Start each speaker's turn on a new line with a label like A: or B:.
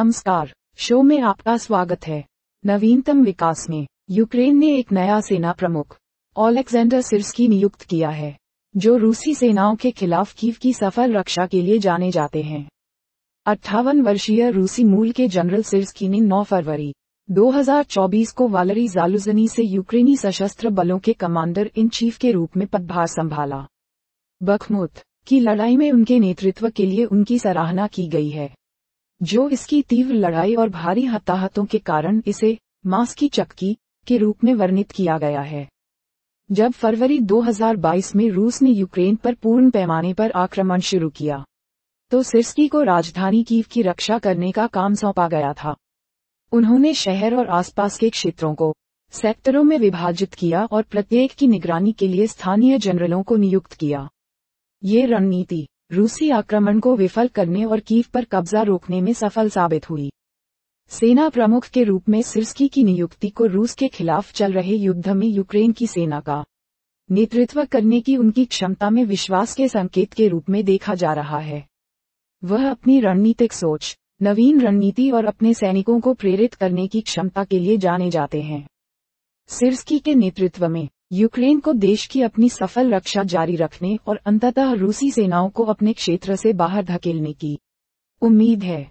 A: नमस्कार शो में आपका स्वागत है नवीनतम विकास में यूक्रेन ने एक नया सेना प्रमुख ओलेक्जेंडर सिर्स्की नियुक्त किया है जो रूसी सेनाओं के खिलाफ कीव की सफल रक्षा के लिए जाने जाते हैं अट्ठावन वर्षीय रूसी मूल के जनरल सिर्सकी ने 9 फरवरी 2024 को वालरी जालुजनी से यूक्रेनी सशस्त्र बलों के कमांडर इन चीफ के रूप में पदभार संभाला बखमुत की लड़ाई में उनके नेतृत्व के लिए उनकी सराहना की गई है जो इसकी तीव्र लड़ाई और भारी हताहतों के कारण इसे मांस की चक्की के रूप में वर्णित किया गया है जब फरवरी 2022 में रूस ने यूक्रेन पर पूर्ण पैमाने पर आक्रमण शुरू किया तो सिरस्की को राजधानी कीव की रक्षा करने का काम सौंपा गया था उन्होंने शहर और आसपास के क्षेत्रों को सेक्टरों में विभाजित किया और प्रत्येक की निगरानी के लिए स्थानीय जनरलों को नियुक्त किया ये रणनीति रूसी आक्रमण को विफल करने और कीव पर कब्जा रोकने में सफल साबित हुई सेना प्रमुख के रूप में सिरस्की की नियुक्ति को रूस के खिलाफ चल रहे युद्ध में यूक्रेन की सेना का नेतृत्व करने की उनकी क्षमता में विश्वास के संकेत के रूप में देखा जा रहा है वह अपनी रणनीतिक सोच नवीन रणनीति और अपने सैनिकों को प्रेरित करने की क्षमता के लिए जाने जाते हैं सिरस्की के नेतृत्व में यूक्रेन को देश की अपनी सफल रक्षा जारी रखने और अंततः रूसी सेनाओं को अपने क्षेत्र से बाहर धकेलने की उम्मीद है